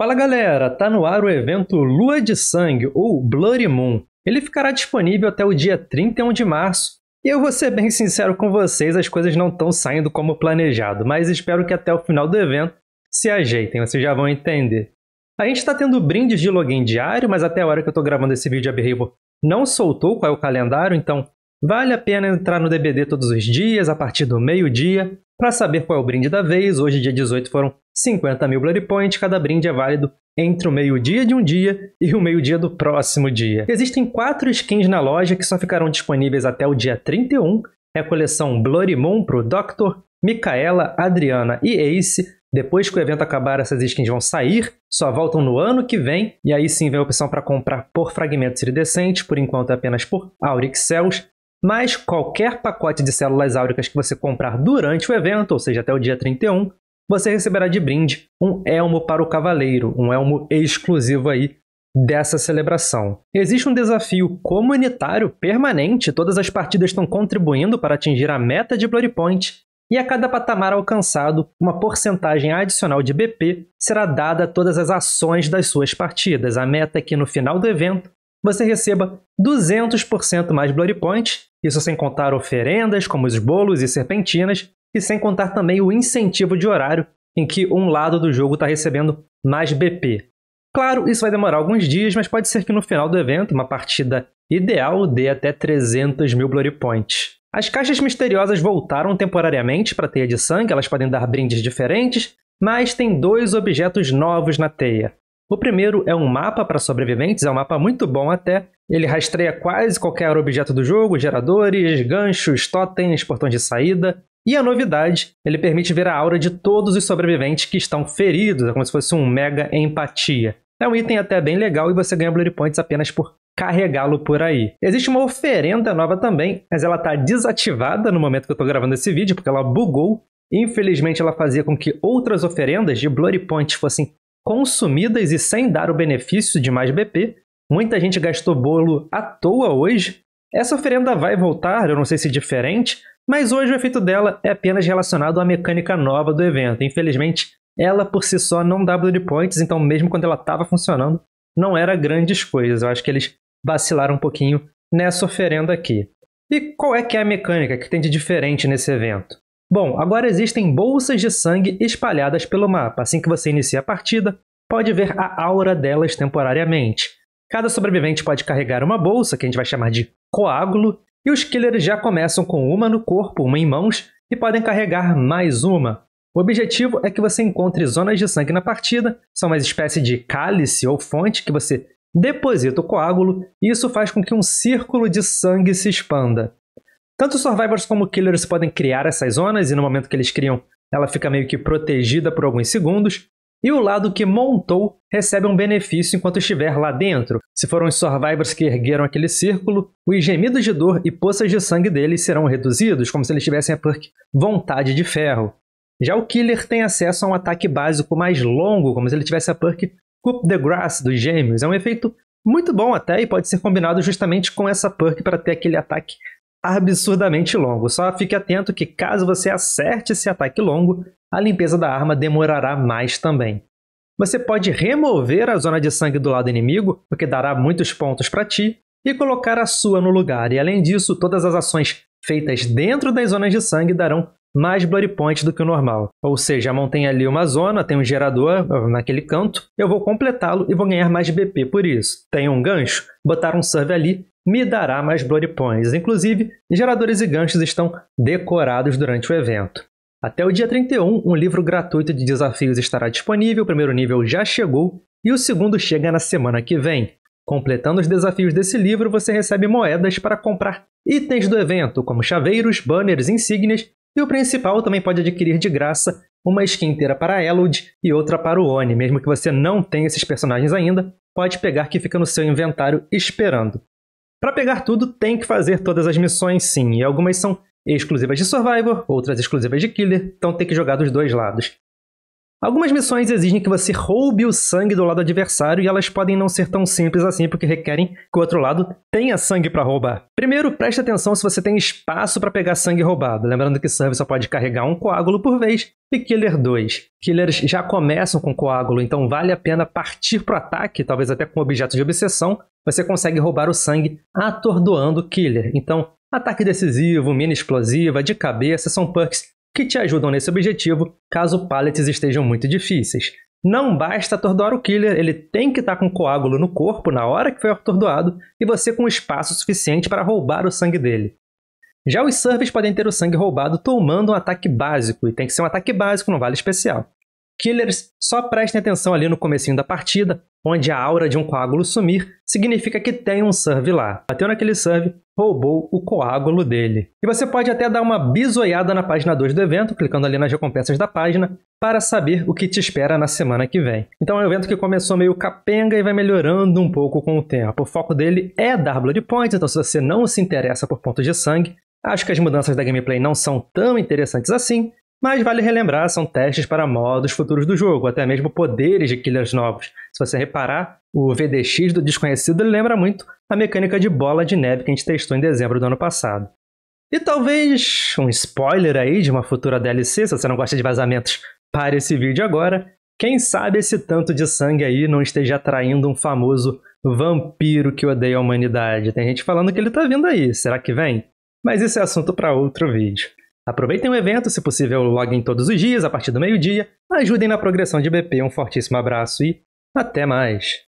Fala galera, tá no ar o evento Lua de Sangue ou Bloody Moon. Ele ficará disponível até o dia 31 de março. E eu vou ser bem sincero com vocês, as coisas não estão saindo como planejado, mas espero que até o final do evento se ajeitem, vocês já vão entender. A gente está tendo brindes de login diário, mas até a hora que eu estou gravando esse vídeo, a Behavior não soltou qual é o calendário, então vale a pena entrar no DBD todos os dias, a partir do meio-dia, para saber qual é o brinde da vez, hoje, dia 18, foram 50 mil Bloody Points. Cada brinde é válido entre o meio-dia de um dia e o meio-dia do próximo dia. Existem quatro skins na loja que só ficarão disponíveis até o dia 31. É a coleção Bloody Moon para o Doctor, Micaela, Adriana e Ace. Depois que o evento acabar, essas skins vão sair, só voltam no ano que vem, e aí sim vem a opção para comprar por fragmentos iridescentes, por enquanto é apenas por Auric Cells mas qualquer pacote de células áuricas que você comprar durante o evento, ou seja, até o dia 31, você receberá de brinde um elmo para o cavaleiro, um elmo exclusivo aí dessa celebração. Existe um desafio comunitário permanente, todas as partidas estão contribuindo para atingir a meta de Blurry Point, e a cada patamar alcançado, uma porcentagem adicional de BP será dada a todas as ações das suas partidas. A meta é que no final do evento você receba 200% mais Blood Points, isso sem contar oferendas como os bolos e serpentinas, e sem contar também o incentivo de horário em que um lado do jogo está recebendo mais BP. Claro, isso vai demorar alguns dias, mas pode ser que no final do evento, uma partida ideal dê até 300 mil Blood Points. As caixas misteriosas voltaram temporariamente para a teia de sangue, elas podem dar brindes diferentes, mas tem dois objetos novos na teia. O primeiro é um mapa para sobreviventes, é um mapa muito bom até. Ele rastreia quase qualquer objeto do jogo, geradores, ganchos, totens, portões de saída. E a novidade, ele permite ver a aura de todos os sobreviventes que estão feridos, é como se fosse um mega empatia. É um item até bem legal e você ganha Blurry Points apenas por carregá-lo por aí. Existe uma oferenda nova também, mas ela está desativada no momento que eu estou gravando esse vídeo, porque ela bugou. Infelizmente, ela fazia com que outras oferendas de Blurry Points fossem consumidas e sem dar o benefício de mais BP. Muita gente gastou bolo à toa hoje. Essa oferenda vai voltar, eu não sei se diferente, mas hoje o efeito dela é apenas relacionado à mecânica nova do evento. Infelizmente, ela por si só não dá Blood Points, então mesmo quando ela estava funcionando, não era grandes coisas. Eu acho que eles vacilaram um pouquinho nessa oferenda aqui. E qual é que é a mecânica que tem de diferente nesse evento? Bom, agora existem bolsas de sangue espalhadas pelo mapa. Assim que você inicia a partida, pode ver a aura delas temporariamente. Cada sobrevivente pode carregar uma bolsa, que a gente vai chamar de coágulo, e os killers já começam com uma no corpo, uma em mãos, e podem carregar mais uma. O objetivo é que você encontre zonas de sangue na partida, são uma espécie de cálice ou fonte que você deposita o coágulo, e isso faz com que um círculo de sangue se expanda. Tanto os Survivors como Killers podem criar essas zonas, e no momento que eles criam, ela fica meio que protegida por alguns segundos, e o lado que montou recebe um benefício enquanto estiver lá dentro. Se foram os survivors que ergueram aquele círculo, os gemidos de dor e poças de sangue deles serão reduzidos, como se eles tivessem a perk Vontade de Ferro. Já o Killer tem acesso a um ataque básico mais longo, como se ele tivesse a perk Coup de Grass dos gêmeos. É um efeito muito bom até e pode ser combinado justamente com essa perk para ter aquele ataque absurdamente longo. Só fique atento que caso você acerte esse ataque longo, a limpeza da arma demorará mais também. Você pode remover a zona de sangue do lado inimigo, o que dará muitos pontos para ti, e colocar a sua no lugar. E além disso, todas as ações feitas dentro das zonas de sangue darão mais Blood Points do que o normal. Ou seja, a mão tem ali uma zona, tem um gerador ah, naquele canto, eu vou completá-lo e vou ganhar mais BP por isso. Tem um gancho? Botar um serve ali me dará mais Blood Points. Inclusive, geradores e ganchos estão decorados durante o evento. Até o dia 31, um livro gratuito de desafios estará disponível. O primeiro nível já chegou e o segundo chega na semana que vem. Completando os desafios desse livro, você recebe moedas para comprar itens do evento, como chaveiros, banners, insígnias, e o principal também pode adquirir de graça uma skin inteira para Elod e outra para o Oni. Mesmo que você não tenha esses personagens ainda, pode pegar que fica no seu inventário esperando. Para pegar tudo, tem que fazer todas as missões, sim, e algumas são exclusivas de Survivor, outras exclusivas de Killer, então tem que jogar dos dois lados. Algumas missões exigem que você roube o sangue do lado adversário e elas podem não ser tão simples assim porque requerem que o outro lado tenha sangue para roubar. Primeiro, preste atenção se você tem espaço para pegar sangue roubado, lembrando que Serve só pode carregar um coágulo por vez e Killer 2. Killers já começam com coágulo, então vale a pena partir para o ataque, talvez até com objeto de obsessão, você consegue roubar o sangue atordoando o killer. Então, ataque decisivo, mina explosiva, de cabeça são perks que te ajudam nesse objetivo caso pallets estejam muito difíceis. Não basta atordoar o killer, ele tem que estar tá com coágulo no corpo na hora que foi atordoado e você com espaço suficiente para roubar o sangue dele. Já os servers podem ter o sangue roubado tomando um ataque básico, e tem que ser um ataque básico, não vale especial. Killers, só prestem atenção ali no comecinho da partida, onde a aura de um coágulo sumir significa que tem um serve lá. Bateu naquele serve, roubou o coágulo dele. E você pode até dar uma bisoiada na página 2 do evento, clicando ali nas recompensas da página, para saber o que te espera na semana que vem. Então é um evento que começou meio capenga e vai melhorando um pouco com o tempo. O foco dele é dar Blood Points, então se você não se interessa por pontos de sangue, acho que as mudanças da gameplay não são tão interessantes assim, mas vale relembrar, são testes para modos futuros do jogo, até mesmo poderes de killers novos. Se você reparar, o VDX do desconhecido lembra muito a mecânica de bola de neve que a gente testou em dezembro do ano passado. E talvez um spoiler aí de uma futura DLC, se você não gosta de vazamentos, pare esse vídeo agora. Quem sabe esse tanto de sangue aí não esteja atraindo um famoso vampiro que odeia a humanidade. Tem gente falando que ele tá vindo aí, será que vem? Mas esse é assunto para outro vídeo. Aproveitem o evento, se possível, loguem todos os dias a partir do meio-dia, ajudem na progressão de BP. Um fortíssimo abraço e até mais!